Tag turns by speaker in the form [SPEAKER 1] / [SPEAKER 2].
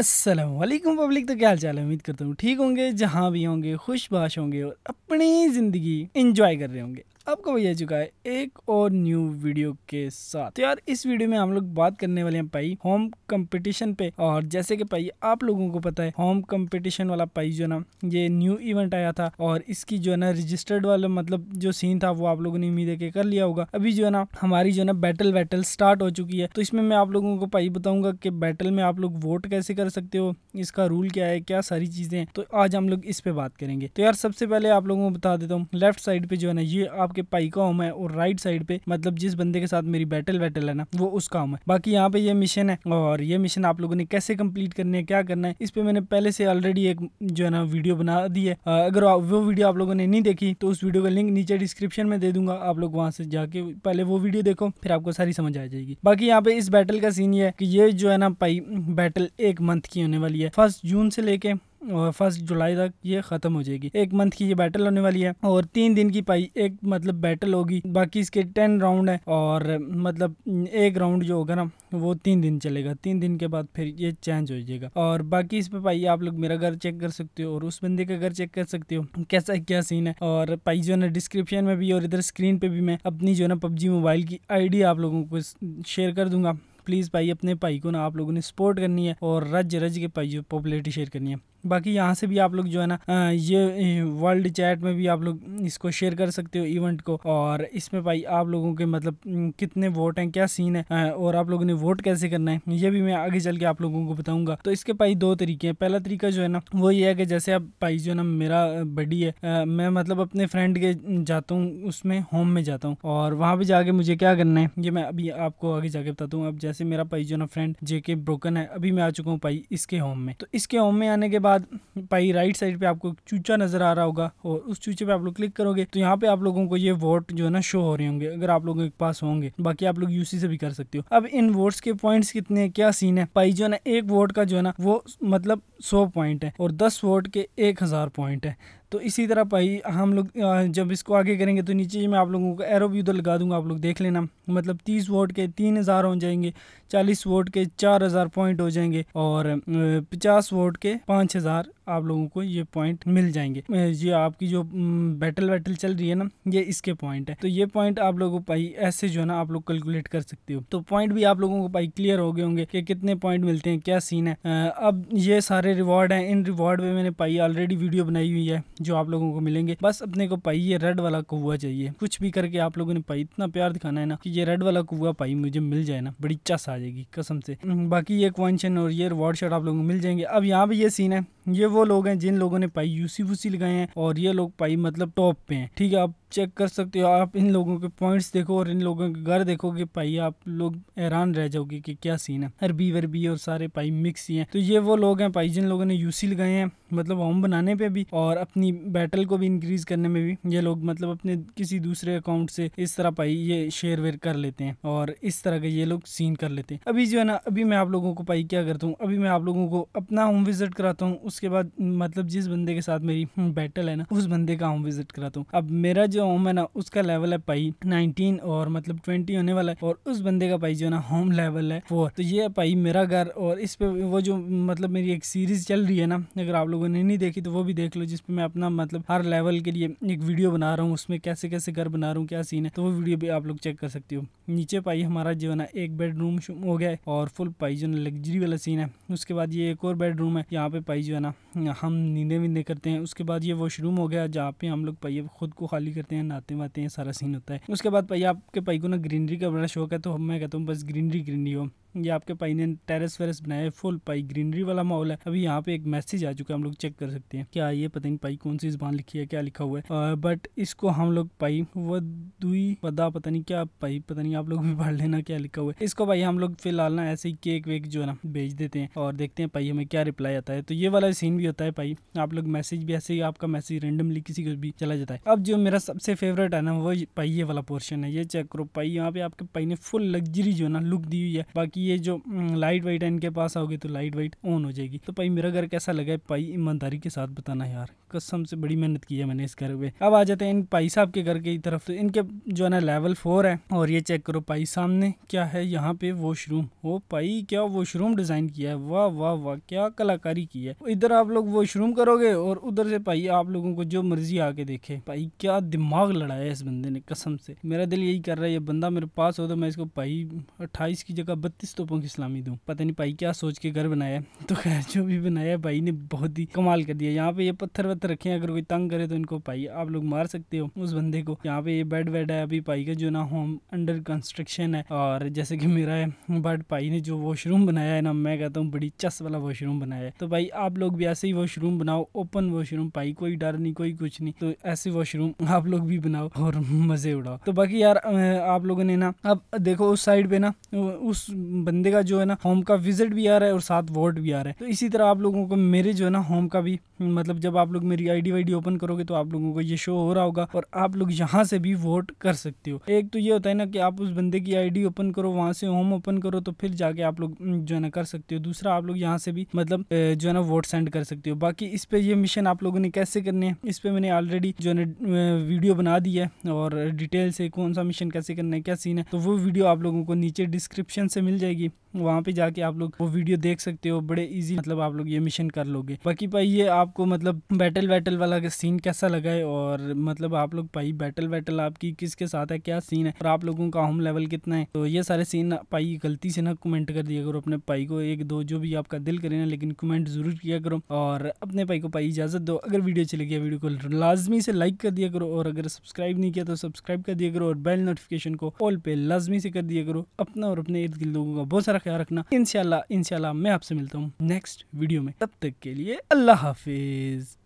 [SPEAKER 1] Aslam public तो क्या हाल चाल है उम्मीद करता हूँ ठीक होंगे जहाँ भी होंगे खुशबाश होंगे और अपनी ज़िंदगी इंजॉय कर रहे होंगे आपका भैया चुका है एक और न्यू वीडियो के साथ तो यार इस वीडियो में हम लोग बात करने वाले हैं पाई होम कंपटीशन पे और जैसे कि पाई आप लोगों को पता है होम कंपटीशन वाला पाई जो ना ये न्यू इवेंट आया था और इसकी जो है ना रजिस्टर्ड वाला मतलब जो सीन था वो आप लोगों ने उम्मीद है कर लिया होगा अभी जो है ना हमारी जो है ना बैटल वैटल स्टार्ट हो चुकी है तो इसमें मैं आप लोगों को पाई बताऊंगा की बैटल में आप लोग वोट कैसे कर सकते हो इसका रूल क्या है क्या सारी चीजें तो आज हम लोग इस पे बात करेंगे तो यार सबसे पहले आप लोगों को बता देता हूँ लेफ्ट साइड पे जो है ना ये आपके के पाई का होम है और राइट साइड पे मतलब जिस बंदे के साथ मेरी बैटल वैटल है ना वो उसका होम है बाकी यहाँ पे ये मिशन है और ये मिशन आप लोगों ने कैसे कम्प्लीट करने है क्या करना है इस पर मैंने पहले से ऑलरेडी एक जो है ना वीडियो बना दी है अगर वो वीडियो आप लोगों ने नहीं देखी तो उस वीडियो का लिंक नीचे डिस्क्रिप्शन में दे दूंगा आप लोग वहाँ से जाके पहले वो वीडियो देखो फिर आपको सारी समझ आ जाएगी बाकी यहाँ पे इस बैटल का सीन ये है कि ये जो है ना पाई बैटल एक मंथ की होने वाली है फर्स्ट जून से लेके फर्स्ट जुलाई तक ये ख़त्म हो जाएगी एक मंथ की ये बैटल होने वाली है और तीन दिन की पाई एक मतलब बैटल होगी बाकी इसके टेन राउंड है और मतलब एक राउंड जो होगा ना वो तीन दिन चलेगा तीन दिन के बाद फिर ये चेंज हो जाएगा और बाकी इस पे पाई आप लोग मेरा घर चेक कर सकते हो और उस बंदे का घर चेक कर सकते हो कैसा क्या सीन है और पाई जो है ना डिस्क्रिप्शन में भी और इधर स्क्रीन पे भी मैं अपनी जो है ना पबजी मोबाइल की आईडी आप लोगों को शेयर कर दूंगा प्लीज़ भाई अपने भाई को ना आप लोगों ने सपोर्ट करनी है और रज रज के भाई पॉपुलरिटी शेयर करनी है बाकी यहाँ से भी आप लोग जो है ना ये वर्ल्ड चैट में भी आप लोग इसको शेयर कर सकते हो इवेंट को और इसमें भाई आप लोगों के मतलब कितने वोट हैं क्या सीन है और आप लोगों ने वोट कैसे करना है ये भी मैं आगे चल के आप लोगों को बताऊंगा तो इसके भाई दो तरीके हैं पहला तरीका जो है ना वो ये है कि जैसे आप भाई जो है ना मेरा बडी है मैं मतलब अपने फ्रेंड के जाता हूँ उसमें होम में जाता हूँ और वहाँ पर जाके मुझे क्या करना है ये मैं अभी आपको आगे जाके बताता हूँ अब जैसे मेरा पाई जो ना फ्रेंड जेके ब्रोकन है अभी मैं आ चुका हूँ पाई इसके होम में तो इसके होम में आने के बाद पाई राइट साइड पे आपको चूचा नजर आ रहा होगा और उस चूचे पे आप लोग क्लिक करोगे तो यहाँ पे आप लोगों को ये वोट जो है ना शो हो रहे होंगे अगर आप लोगों के पास होंगे बाकी आप लोग यूसी से भी कर सकते हो अब इन वोट्स के पॉइंट्स कितने क्या सीन है पाई जो ना एक वोट का जो है ना वो मतलब सौ पॉइंट है और दस वोट के एक हजार पॉइंट है तो इसी तरह भाई हम लोग जब इसको आगे करेंगे तो नीचे मैं आप लोगों को एरो भी उधर लगा दूंगा आप लोग देख लेना मतलब तीस वोट के तीन हज़ार हो जाएंगे चालीस वोट के चार हज़ार पॉइंट हो जाएंगे और पचास वोट के पाँच हज़ार आप लोगों को ये पॉइंट मिल जाएंगे ये आपकी जो बैटल वैटल चल रही है ना ये इसके पॉइंट है तो ये पॉइंट आप लोगों को पाई ऐसे जो है ना आप लोग कैलकुलेट कर सकते हो तो पॉइंट भी आप लोगों को पाई क्लियर हो गए होंगे कि कितने पॉइंट मिलते हैं क्या सीन है अब ये सारे रिवॉर्ड हैं इन रिवॉर्ड में मैंने पाई ऑलरेडी वीडियो बनाई हुई है जो आप लोगों को मिलेंगे बस अपने को पाई ये रेड वाला कुआ चाहिए कुछ भी करके आप लोगों ने पाई इतना प्यार दिखाना है ना कि ये रेड वाला कुआ पाई मुझे मिल जाए ना बड़ी चस आ जाएगी कसम से बाकी ये क्वेंशन और ये रिवॉर्ड शॉट आप लोगों को मिल जाएंगे अब यहाँ पे ये सीन है ये वो लोग हैं जिन लोगों ने पाई यूसी वूसी लगाए हैं और ये लोग पाई मतलब टॉप पे हैं ठीक है अब चेक कर सकते हो आप इन लोगों के पॉइंट्स देखो और इन लोगों के घर देखो कि भाई आप लोग हैरान रह जाओगे कि क्या सीन है अरबी वरबी और सारे पाई मिक्स ही हैं तो ये वो लोग हैं भाई जिन लोगों ने यूसी लगाए हैं मतलब होम बनाने पे भी और अपनी बैटल को भी इंक्रीज करने में भी ये लोग मतलब अपने किसी दूसरे अकाउंट से इस तरह पाई ये शेयर वेयर कर लेते हैं और इस तरह के ये लोग सीन कर लेते हैं अभी जो है ना अभी मैं आप लोगों को पाई क्या करता हूँ अभी मैं आप लोगों को अपना होम विजिट कराता हूँ उसके बाद मतलब जिस बंदे के साथ मेरी बैटल है ना उस बंदे का होम विजिट कराता हूँ अब मेरा जो जो होम है ना उसका लेवल है पाई नाइनटीन और मतलब ट्वेंटी होने वाला है और उस बंदे का पाई जो है ना होम लेवल है फोर तो ये है पाई मेरा घर और इस पे वो जो मतलब मेरी एक सीरीज चल रही है ना अगर आप लोगों ने नहीं देखी तो वो भी देख लो जिसपे मैं अपना मतलब हर लेवल के लिए एक वीडियो बना रहा हूँ उसमें कैसे कैसे घर बना रहा हूँ क्या सीन है तो वो वीडियो भी आप लोग चेक कर सकते हो नीचे पाई हमारा जो है ना एक बेडरूम हो गया है और फुल पाई जो ना लग्जरी वाला सीन है उसके बाद ये एक और बेडरूम है यहाँ पे पाई जो है ना हम नींदे वींदे करते हैं उसके बाद ये वॉशरूम हो गया जहाँ पे हम लोग पाई खुद को खाली करते जाते हैं नहाते वाते हैं सारा सीन होता है उसके बाद भैया आपके भाई को ना ग्रीनरी का बड़ा शौक है तो मैं कहता हूँ बस ग्रीनरी ग्रीनरी हो ये आपके पाई ने टेरेस वेरेस बनाया है फुल पाई ग्रीनरी वाला माहौल है अभी यहाँ पे एक मैसेज आ चुका है हम लोग चेक कर सकते हैं क्या ये पता नहीं पाई कौन सी जबान लिखी है क्या लिखा हुआ है बट इसको हम लोग पाई वो दुई पदा पता नहीं क्या पाई पता नहीं आप लोग भी पढ़ लेना क्या लिखा हुआ है इसको भाई हम लोग फिलहाल ना ऐसे ही केक वेक जो है ना भेज देते हैं और देखते हैं पाई हमें क्या रिप्लाई आता है तो ये वाला सीन भी होता है पाई आप लोग मैसेज भी ऐसे ही आपका मैसेज रेंडमली किसी को भी चला जाता है अब जो मेरा सबसे फेवरेट है ना वो पाई वाला पोर्शन है ये चेक करो पाई यहाँ पे आपके पाई ने फुल लग्जरी जो है ना लुक दी हुई है बाकी कि ये जो लाइट वाइट है इनके पास आओगे तो लाइट वाइट ऑन हो जाएगी तो भाई मेरा घर कैसा लगा है भाई ईमानदारी के साथ बताना यार कसम से बड़ी मेहनत की है मैंने इस घर पे अब आ जाते हैं इन पाई साहब के घर की तरफ तो इनके जो है ना लेवल फोर है और ये चेक करो पाई सामने क्या है यहाँ पे वॉशरूम हो पाई क्या वॉशरूम डिजाइन किया है वाह वाह वाह क्या कलाकारी की है इधर आप लोग वॉशरूम करोगे और उधर से भाई आप लोगों को जो मर्जी आके देखे भाई क्या दिमाग लड़ाया है इस बंदे ने कसम से मेरा दिल यही कर रहा है ये बंदा मेरे पास हो तो मैं इसको पाई अट्ठाईस की जगह बत्तीस इस तोपों की सलामी दूँ पता नहीं भाई क्या सोच के घर बनाया तो खैर जो भी बनाया भाई ने बहुत ही कमाल कर दिया यहाँ पे ये पत्थर वत्थर रखे हैं अगर कोई तंग करे तो इनको भाई आप लोग मार सकते हो उस बंदे को यहाँ पे ये बेड वेड है अभी भाई का जो ना होम अंडर कंस्ट्रक्शन है और जैसे कि मेरा है बट भाई ने जो वॉशरूम बनाया है ना मैं कहता हूँ बड़ी चस वाला वॉशरूम बनाया है तो भाई आप लोग भी ऐसे ही वॉशरूम बनाओ ओपन वॉशरूम भाई कोई डर नहीं कोई कुछ नहीं तो ऐसे वॉशरूम आप लोग भी बनाओ और मजे उड़ाओ तो बाकी यार आप लोगों ने ना अब देखो उस साइड पे ना उस बंदे का जो है ना होम का विजिट भी आ रहा है और साथ वोट भी आ रहा है तो इसी तरह आप लोगों को मेरे जो है ना होम का भी मतलब जब आप लोग मेरी आईडी वाईडी ओपन करोगे तो आप लोगों को ये शो हो रहा होगा और आप लोग यहाँ से भी वोट कर सकते हो एक तो ये होता है ना कि आप उस बंदे की आईडी ओपन करो वहाँ से होम ओपन करो तो फिर जाके आप लोग हम्म, जो है ना कर सकते हो दूसरा आप लोग यहाँ से भी मतलब जो है ना वोट सेंड कर सकते हो बाकी इस पे ये मिशन आप लोगों ने कैसे करने है इस पे मैंने ऑलरेडी जो है ना वीडियो बना दी है और डिटेल से कौन सा मिशन कैसे करना है क्या सीन है तो वो वीडियो आप लोगों को नीचे डिस्क्रिप्शन से मिल जाएगी consegue वहाँ पे जाके आप लोग वो वीडियो देख सकते हो बड़े इजी मतलब आप लोग ये मिशन कर लोगे बाकी भाई ये आपको मतलब बैटल वैटल वाला सीन कैसा लगा है और मतलब आप लोग भाई बैटल वैटल आपकी किसके साथ है क्या सीन है और आप लोगों का होम लेवल कितना है तो ये सारे सीन भाई गलती से ना कमेंट कर दिया करो अपने भाई को एक दो जो भी आपका दिल करे ना लेकिन कमेंट जरूर किया करो और अपने भाई को भाई इजाजत दो अगर वीडियो चले गया वीडियो को लाजमी से लाइक कर दिया करो और अगर सब्सक्राइब नहीं किया तो सब्सक्राइब कर दिया करो और बेल नोटिफिकेशन को ऑल पे लाजमी से कर दिया करो अपना और अपने इर्द गिर्द लोगों का बहुत सारा ख्याल रखना इनशाला इनशाला मैं आपसे मिलता हूँ नेक्स्ट वीडियो में तब तक के लिए अल्लाह हाफिज़